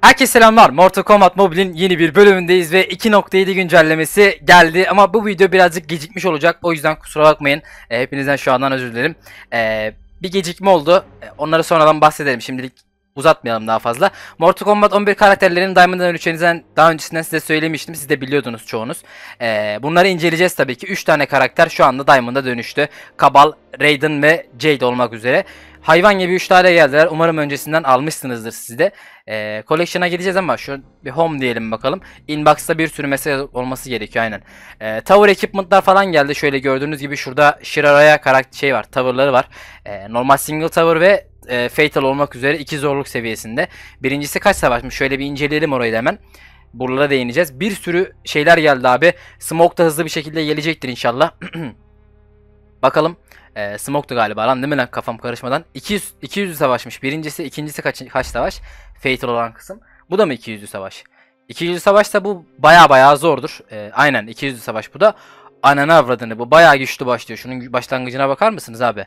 Herkese selamlar. Mortal Kombat Mobile'in yeni bir bölümündeyiz ve 2.7 güncellemesi geldi ama bu video birazcık gecikmiş olacak. O yüzden kusura bakmayın. E, hepinizden şu andan özür dilerim. E, bir gecikme oldu. E, ee, onları sonradan bahsedelim. Şimdilik uzatmayalım daha fazla. Mortal Kombat 11 karakterlerinin Diamond ölçenizden daha öncesinden size söylemiştim. Siz de biliyordunuz çoğunuz. Ee, bunları inceleyeceğiz tabii ki. 3 tane karakter şu anda Diamond'a dönüştü. Kabal, Raiden ve Jade olmak üzere. Hayvan gibi 3 tane geldiler. Umarım öncesinden almışsınızdır siz de. Ee, collection'a gideceğiz ama şu bir home diyelim bakalım. Inbox'ta bir sürü mesaj olması gerekiyor aynen. Ee, tower equipment'lar falan geldi. Şöyle gördüğünüz gibi şurada Shiraraya karakter şey var. Tower'ları var. Ee, normal single tower ve e, Fatal olmak üzere iki zorluk seviyesinde. Birincisi kaç savaşmış? Şöyle bir inceleyelim orayı da hemen. Buralara değineceğiz. Bir sürü şeyler geldi abi. Smoke da hızlı bir şekilde gelecektir inşallah. Bakalım. E, Smoke'tu galiba lan değil mi lan kafam karışmadan. 200, 200'lü savaşmış. Birincisi, ikincisi kaç, kaç savaş? Fatal olan kısım. Bu da mı 200'lü savaş? 200'lü savaş da bu baya baya zordur. E, aynen 200'lü savaş bu da. Ananı avradını bu baya güçlü başlıyor. Şunun başlangıcına bakar mısınız abi?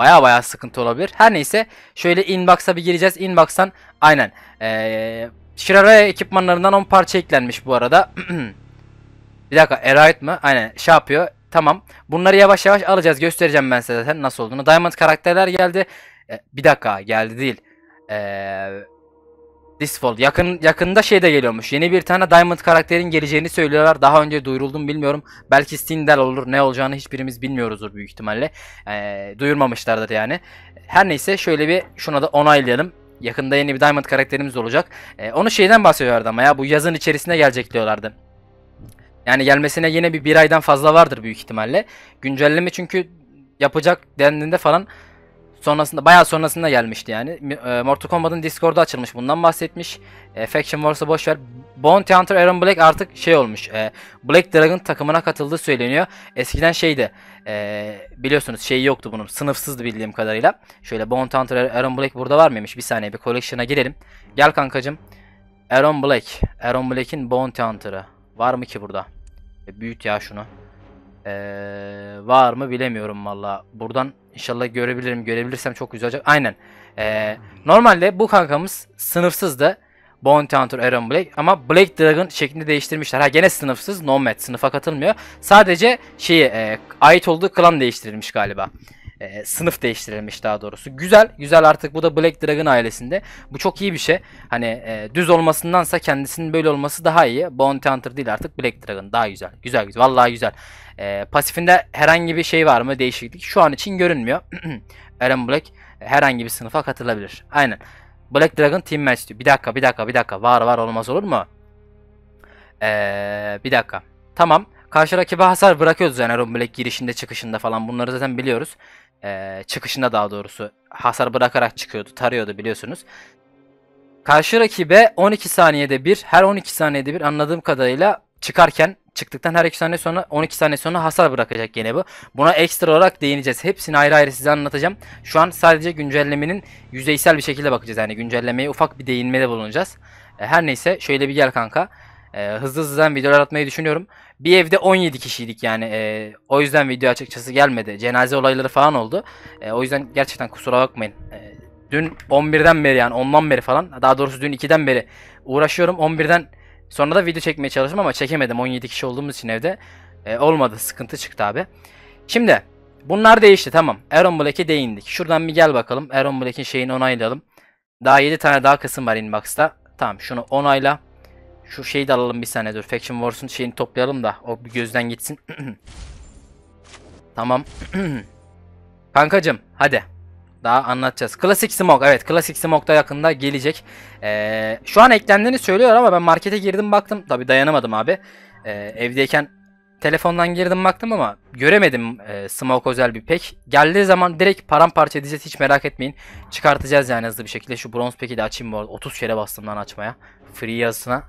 Baya baya sıkıntı olabilir. Her neyse şöyle inbox'a bir gireceğiz. Inbox'tan aynen. Ee, Shiraraya ekipmanlarından 10 parça eklenmiş bu arada. bir dakika Erayt mı? Aynen şey yapıyor. Tamam. Bunları yavaş yavaş alacağız. Göstereceğim ben size zaten nasıl olduğunu. Diamond karakterler geldi. Ee, bir dakika geldi değil. Ee, Disfold. Yakın, yakında şey de geliyormuş. Yeni bir tane Diamond karakterin geleceğini söylüyorlar. Daha önce duyuruldum bilmiyorum. Belki Stindel olur. Ne olacağını hiçbirimiz bilmiyoruzdur büyük ihtimalle. Ee, duyurmamışlardır yani. Her neyse şöyle bir şuna da onaylayalım. Yakında yeni bir Diamond karakterimiz olacak. Ee, onu şeyden bahsediyorlardı ama ya bu yazın içerisinde gelecek diyorlardı. Yani gelmesine yine bir bir aydan fazla vardır büyük ihtimalle. Güncelleme çünkü yapacak dendiğinde falan sonrasında bayağı sonrasında gelmişti yani. E, Mortal Kombat'ın Discord'u açılmış. Bundan bahsetmiş. E, Faction Wars'a boşver Bounty Hunter Aaron Black artık şey olmuş. E, Black Dragon takımına katıldığı söyleniyor. Eskiden şeydi. E, biliyorsunuz şey yoktu bunun. Sınıfsızdı bildiğim kadarıyla. Şöyle Bounty Hunter Aaron Black burada var mıymış? Bir saniye bir collection'a girelim. Gel kankacım. Aaron Black. Aaron Black'in Bounty Hunter'ı. Var mı ki burada? E, büyüt ya şunu. Ee, var mı bilemiyorum valla. Buradan İnşallah görebilirim. Görebilirsem çok güzel olacak. Aynen. Ee, normalde bu kankamız sınıfsızdı. Bounty Hunter Aaron Blake ama Black Dragon şeklini değiştirmişler. Ha gene sınıfsız, nomad sınıfa katılmıyor. Sadece şeyi e, ait olduğu klan değiştirilmiş galiba e, sınıf değiştirilmiş daha doğrusu. Güzel, güzel artık bu da Black Dragon ailesinde. Bu çok iyi bir şey. Hani e, düz olmasındansa kendisinin böyle olması daha iyi. Bounty Hunter değil artık Black Dragon daha güzel. Güzel güzel. Vallahi güzel. E, pasifinde herhangi bir şey var mı değişiklik? Şu an için görünmüyor. Eren Black e, herhangi bir sınıfa katılabilir. Aynen. Black Dragon Team Match diyor. Bir dakika, bir dakika, bir dakika. Var var olmaz olur mu? Ee, bir dakika. Tamam. Karşı rakibe hasar bırakıyoruz yani Aaron Black girişinde çıkışında falan bunları zaten biliyoruz. Ee, çıkışında daha doğrusu hasar bırakarak çıkıyordu tarıyordu biliyorsunuz. Karşı rakibe 12 saniyede bir her 12 saniyede bir anladığım kadarıyla çıkarken çıktıktan her 2 saniye sonra 12 saniye sonra hasar bırakacak gene bu. Buna ekstra olarak değineceğiz. Hepsini ayrı ayrı size anlatacağım. Şu an sadece güncellemenin yüzeysel bir şekilde bakacağız. Yani güncellemeye ufak bir değinmede bulunacağız. Ee, her neyse şöyle bir gel kanka e, hızlı hızlı videolar atmayı düşünüyorum. Bir evde 17 kişiydik yani. E, o yüzden video açıkçası gelmedi. Cenaze olayları falan oldu. E, o yüzden gerçekten kusura bakmayın. E, dün 11'den beri yani ondan beri falan. Daha doğrusu dün 2'den beri uğraşıyorum. 11'den sonra da video çekmeye çalıştım ama çekemedim. 17 kişi olduğumuz için evde. E, olmadı. Sıkıntı çıktı abi. Şimdi bunlar değişti tamam. Aaron Black'e değindik. Şuradan bir gel bakalım. Aaron Black'in şeyini onaylayalım. Daha 7 tane daha kısım var inbox'ta. Tamam şunu onayla. Şu şeyi de alalım bir saniye dur. Faction Wars'un şeyini toplayalım da o bir gözden gitsin. tamam. Kankacım hadi. Daha anlatacağız. Classic Smoke evet Classic Smoke da yakında gelecek. Ee, şu an eklendiğini söylüyor ama ben markete girdim baktım. Tabi dayanamadım abi. Ee, evdeyken telefondan girdim baktım ama göremedim e, Smoke özel bir pek. Geldiği zaman direkt paramparça edeceğiz hiç merak etmeyin. Çıkartacağız yani hızlı bir şekilde. Şu bronze peki de açayım bu arada. 30 kere bastım lan açmaya. Free yazısına.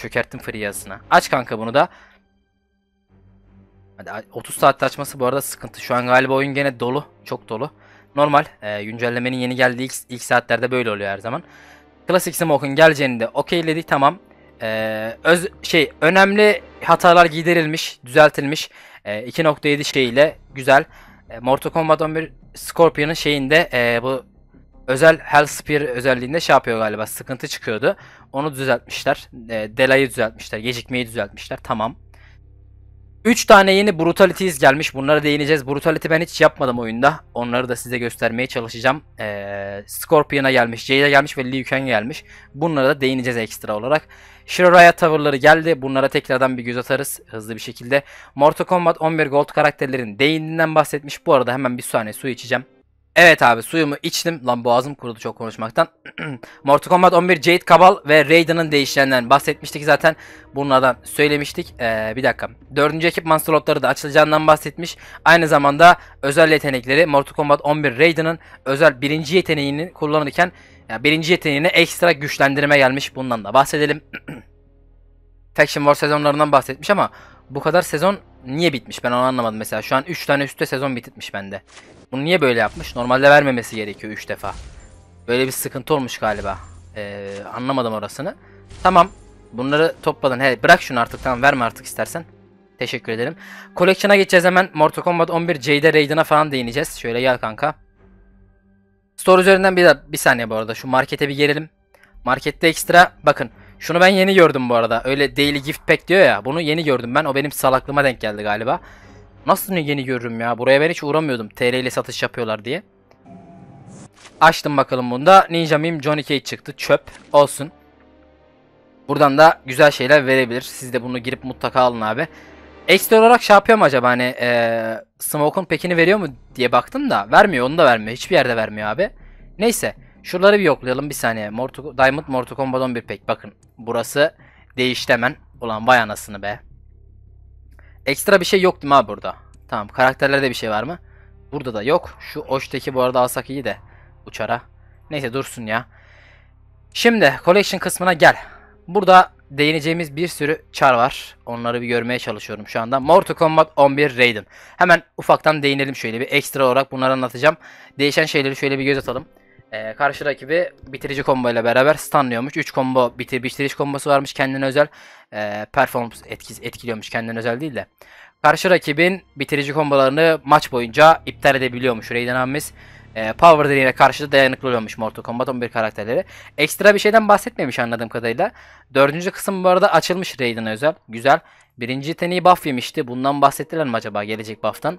Çökerttim free Aç kanka bunu da. Hadi 30 saat açması bu arada sıkıntı. Şu an galiba oyun gene dolu. Çok dolu. Normal. E, güncellemenin yeni geldiği ilk, ilk saatlerde böyle oluyor her zaman. Classic Smoke'un geleceğini de okeyledik. Tamam. E, öz, şey önemli hatalar giderilmiş. Düzeltilmiş. E, 2.7 ile güzel. E, Mortal Kombat 11 Scorpion'ın şeyinde e, bu özel Spear özelliğinde şey yapıyor galiba sıkıntı çıkıyordu. Onu düzeltmişler. E, Delay'ı düzeltmişler. Gecikmeyi düzeltmişler. Tamam. 3 tane yeni Brutalities gelmiş. Bunlara değineceğiz. Brutality ben hiç yapmadım oyunda. Onları da size göstermeye çalışacağım. Ee, Scorpion'a gelmiş, Jade'e gelmiş ve Liu Kang gelmiş. Bunlara da değineceğiz ekstra olarak. Shiraya tavırları geldi. Bunlara tekrardan bir göz atarız hızlı bir şekilde. Mortal Kombat 11 Gold karakterlerin değininden bahsetmiş. Bu arada hemen bir saniye su içeceğim. Evet abi suyumu içtim. Lan boğazım kurudu çok konuşmaktan. Mortal Kombat 11 Jade Kabal ve Raiden'ın değişlerinden bahsetmiştik zaten. Bunlardan söylemiştik. Ee, bir dakika. Dördüncü ekipman slotları da açılacağından bahsetmiş. Aynı zamanda özel yetenekleri Mortal Kombat 11 Raiden'ın özel birinci yeteneğini kullanırken yani birinci yeteneğine ekstra güçlendirme gelmiş. Bundan da bahsedelim. Faction War sezonlarından bahsetmiş ama bu kadar sezon niye bitmiş ben onu anlamadım mesela. Şu an 3 tane üstte sezon bititmiş bende. Bunu niye böyle yapmış? Normalde vermemesi gerekiyor 3 defa. Böyle bir sıkıntı olmuş galiba. Ee, anlamadım orasını. Tamam. Bunları topladın. He, bırak şunu artık tamam verme artık istersen. Teşekkür ederim. Collection'a geçeceğiz hemen. Mortal Kombat 11 Jade Raiden'a falan değineceğiz. Şöyle gel kanka. Store üzerinden bir, bir saniye bu arada. Şu markete bir gelelim. Markette ekstra bakın. Şunu ben yeni gördüm bu arada. Öyle daily gift pack diyor ya. Bunu yeni gördüm ben. O benim salaklığıma denk geldi galiba. Nasıl yeni görürüm ya? Buraya ben hiç uğramıyordum. TL ile satış yapıyorlar diye. Açtım bakalım bunda. Ninja Meme Johnny Cage çıktı. Çöp. Olsun. Buradan da güzel şeyler verebilir. Siz de bunu girip mutlaka alın abi. Ekstra olarak şey yapıyor mu acaba hani e, Smoke'un pekini veriyor mu diye baktım da vermiyor onu da vermiyor. Hiçbir yerde vermiyor abi. Neyse. Şuraları bir yoklayalım bir saniye. Mortu, Diamond Mortal Kombat 11 pek. Bakın burası değişti hemen. Ulan vay anasını be. Ekstra bir şey yok değil mi abi burada? Tamam karakterlerde bir şey var mı? Burada da yok. Şu Oş'taki bu arada alsak iyi de uçara. Neyse dursun ya. Şimdi collection kısmına gel. Burada değineceğimiz bir sürü çar var. Onları bir görmeye çalışıyorum şu anda. Mortal Kombat 11 Raiden. Hemen ufaktan değinelim şöyle bir ekstra olarak bunları anlatacağım. Değişen şeyleri şöyle bir göz atalım. Ee, karşı rakibi bitirici combo ile beraber stunlıyormuş. 3 combo bitir, bitirici kombosu varmış kendine özel. E, performans etkisi, etkiliyormuş kendine özel değil de. Karşı rakibin bitirici kombolarını maç boyunca iptal edebiliyormuş Raiden amis E, ee, power dediğine karşı da dayanıklı oluyormuş Mortal Kombat 11 karakterleri. Ekstra bir şeyden bahsetmemiş anladığım kadarıyla. Dördüncü kısım bu arada açılmış Raiden'a özel. Güzel. Birinci yeteneği buff yemişti. Bundan bahsettiler mi acaba gelecek buff'tan?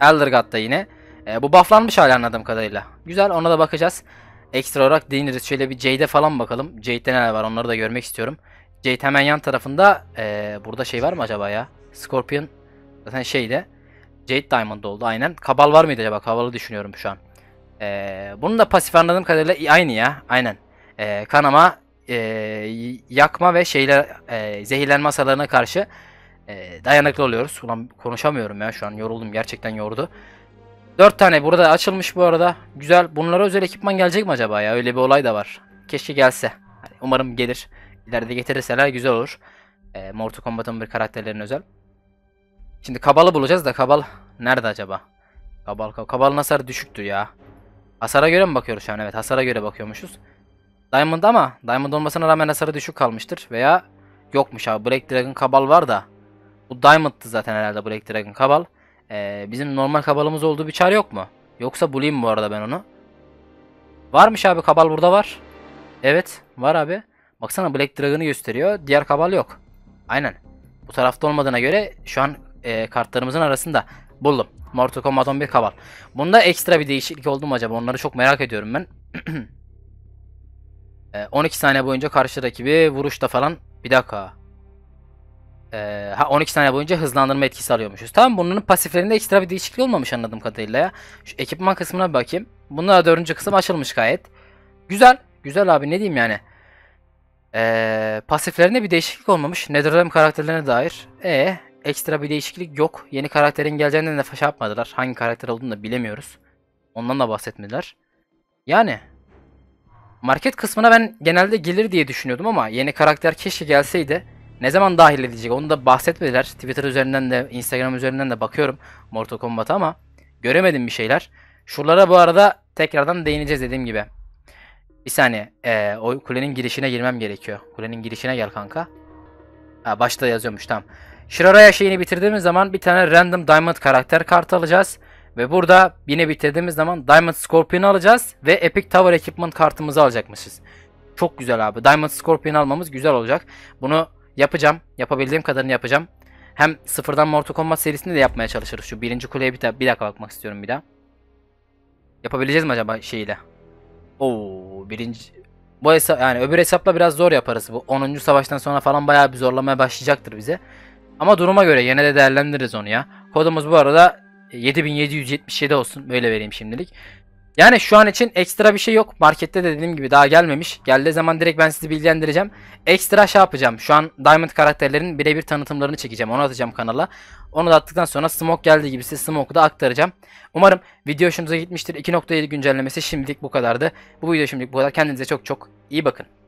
Elder God'da yine. E, bu bufflanmış hala anladığım kadarıyla. Güzel ona da bakacağız. Ekstra olarak değiniriz. Şöyle bir Jade'e falan bakalım. Jade'de neler var onları da görmek istiyorum. Jade hemen yan tarafında. E, burada şey var mı acaba ya? Scorpion zaten şeyde. Jade Diamond oldu aynen. Kabal var mıydı acaba? Kabalı düşünüyorum şu an. E, ee, bunun da pasif anladığım kadarıyla aynı ya. Aynen. E, kanama, e, yakma ve şeyler e, zehirlenme hasarlarına karşı e, dayanıklı oluyoruz. Ulan konuşamıyorum ya şu an yoruldum. Gerçekten yordu. 4 tane burada açılmış bu arada. Güzel. Bunlara özel ekipman gelecek mi acaba ya? Öyle bir olay da var. Keşke gelse. Hani umarım gelir. İleride getirirseler güzel olur. E, Mortal Kombat'ın bir karakterlerine özel. Şimdi Kabal'ı bulacağız da Kabal nerede acaba? Kabal, Kabal'ın hasarı düşüktü ya. Hasara göre mi bakıyoruz şu an? Evet hasara göre bakıyormuşuz. Diamond ama Diamond olmasına rağmen hasarı düşük kalmıştır. Veya yokmuş abi. Black Dragon Kabal var da. Bu Diamond'tı zaten herhalde Black Dragon Kabal. Ee, bizim normal kabalımız olduğu bir çar yok mu? Yoksa bulayım bu arada ben onu. Varmış abi kabal burada var. Evet var abi. Baksana Black Dragon'ı gösteriyor. Diğer kabal yok. Aynen. Bu tarafta olmadığına göre şu an e, kartlarımızın arasında buldum. Mortal Kombat 11 kabal. Bunda ekstra bir değişiklik oldu mu acaba? Onları çok merak ediyorum ben. 12 e, saniye boyunca karşı rakibi vuruşta falan. Bir dakika. Ee, ha 12 saniye boyunca hızlandırma etkisi alıyormuşuz. Tamam bunların pasiflerinde ekstra bir değişiklik olmamış anladığım kadarıyla ya. Şu ekipman kısmına bakayım. Bunlar dördüncü kısım açılmış gayet. Güzel. Güzel abi ne diyeyim yani. Ee, pasiflerinde bir değişiklik olmamış. Netherrealm karakterlerine dair. E ekstra bir değişiklik yok. Yeni karakterin geleceğinden de şey yapmadılar. Hangi karakter olduğunu da bilemiyoruz. Ondan da bahsetmediler. Yani market kısmına ben genelde gelir diye düşünüyordum ama yeni karakter keşke gelseydi. Ne zaman dahil edecek? onu da bahsetmediler. Twitter üzerinden de Instagram üzerinden de bakıyorum Mortal Kombat'a ama göremedim bir şeyler. Şuralara bu arada tekrardan değineceğiz dediğim gibi. Bir saniye. Ee, o kulenin girişine girmem gerekiyor. Kulenin girişine gel kanka. Ha, başta yazıyormuş tamam. Shiraraya şeyini bitirdiğimiz zaman bir tane random diamond karakter kartı alacağız. Ve burada yine bitirdiğimiz zaman Diamond scorpion alacağız ve Epic Tower Equipment kartımızı alacakmışız. Çok güzel abi. Diamond Scorpion almamız güzel olacak. Bunu Yapacağım. Yapabildiğim kadarını yapacağım. Hem sıfırdan Mortal Kombat serisini de yapmaya çalışırız. Şu birinci kuleye bir, bir dakika bakmak istiyorum bir daha. Yapabileceğiz mi acaba şeyle? Oo birinci... Bu hesap yani öbür hesapla biraz zor yaparız. Bu 10. savaştan sonra falan bayağı bir zorlamaya başlayacaktır bize. Ama duruma göre yine de değerlendiririz onu ya. Kodumuz bu arada 7777 olsun. Böyle vereyim şimdilik. Yani şu an için ekstra bir şey yok. Markette de dediğim gibi daha gelmemiş. Geldiği zaman direkt ben sizi bilgilendireceğim. Ekstra şey yapacağım. Şu an Diamond karakterlerin birebir tanıtımlarını çekeceğim. Onu atacağım kanala. Onu da attıktan sonra Smoke geldiği gibi size Smoke'u da aktaracağım. Umarım video hoşunuza gitmiştir. 2.7 güncellemesi şimdilik bu kadardı. Bu video şimdilik bu kadar. Kendinize çok çok iyi bakın.